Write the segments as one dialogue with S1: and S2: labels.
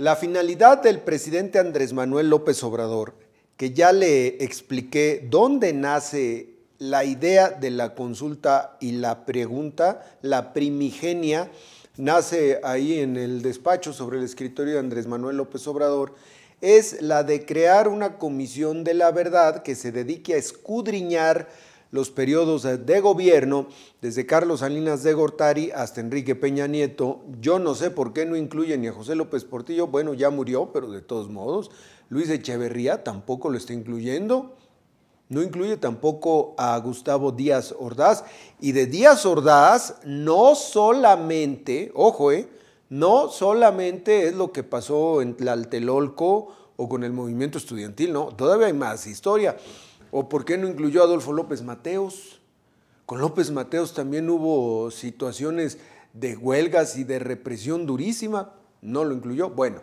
S1: La finalidad del presidente Andrés Manuel López Obrador, que ya le expliqué dónde nace la idea de la consulta y la pregunta, la primigenia, nace ahí en el despacho sobre el escritorio de Andrés Manuel López Obrador, es la de crear una comisión de la verdad que se dedique a escudriñar los periodos de gobierno, desde Carlos Salinas de Gortari hasta Enrique Peña Nieto. Yo no sé por qué no incluye ni a José López Portillo, bueno, ya murió, pero de todos modos. Luis Echeverría tampoco lo está incluyendo. No incluye tampoco a Gustavo Díaz Ordaz. Y de Díaz Ordaz, no solamente, ojo, eh, no solamente es lo que pasó en Tlaltelolco o con el movimiento estudiantil, no, todavía hay más historia. ¿O por qué no incluyó a Adolfo López Mateos? Con López Mateos también hubo situaciones de huelgas y de represión durísima. No lo incluyó. Bueno,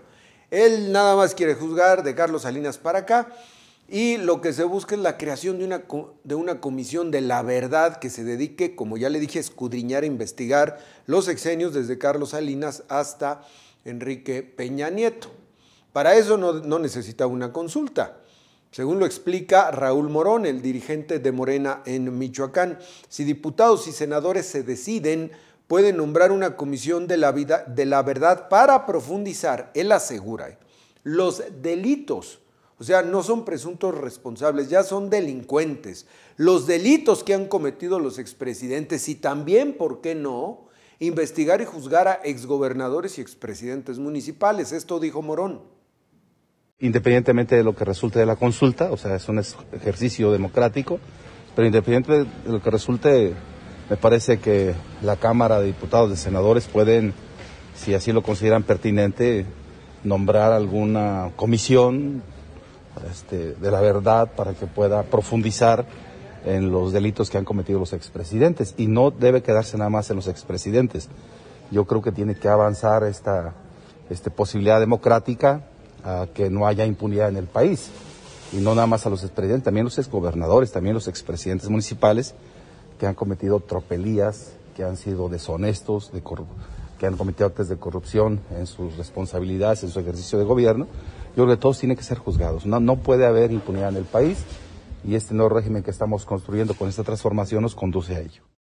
S1: él nada más quiere juzgar de Carlos Salinas para acá y lo que se busca es la creación de una, de una comisión de la verdad que se dedique, como ya le dije, a escudriñar e investigar los exenios desde Carlos Salinas hasta Enrique Peña Nieto. Para eso no, no necesita una consulta. Según lo explica Raúl Morón, el dirigente de Morena en Michoacán, si diputados y senadores se deciden, pueden nombrar una comisión de la, vida, de la verdad para profundizar, él asegura, los delitos o sea, no son presuntos responsables, ya son delincuentes. Los delitos que han cometido los expresidentes y también, ¿por qué no?, investigar y juzgar a exgobernadores y expresidentes municipales. Esto dijo Morón.
S2: Independientemente de lo que resulte de la consulta, o sea, es un ejercicio democrático, pero independientemente de lo que resulte, me parece que la Cámara de Diputados, de Senadores pueden, si así lo consideran pertinente, nombrar alguna comisión este, de la verdad para que pueda profundizar en los delitos que han cometido los expresidentes. Y no debe quedarse nada más en los expresidentes. Yo creo que tiene que avanzar esta, esta posibilidad democrática que no haya impunidad en el país. Y no nada más a los expresidentes, también los exgobernadores, también los expresidentes municipales que han cometido tropelías, que han sido deshonestos, que han cometido actos de corrupción en sus responsabilidades, en su ejercicio de gobierno. Yo creo que todos tienen que ser juzgados. No, no puede haber impunidad en el país y este nuevo régimen que estamos construyendo con esta transformación nos conduce a ello.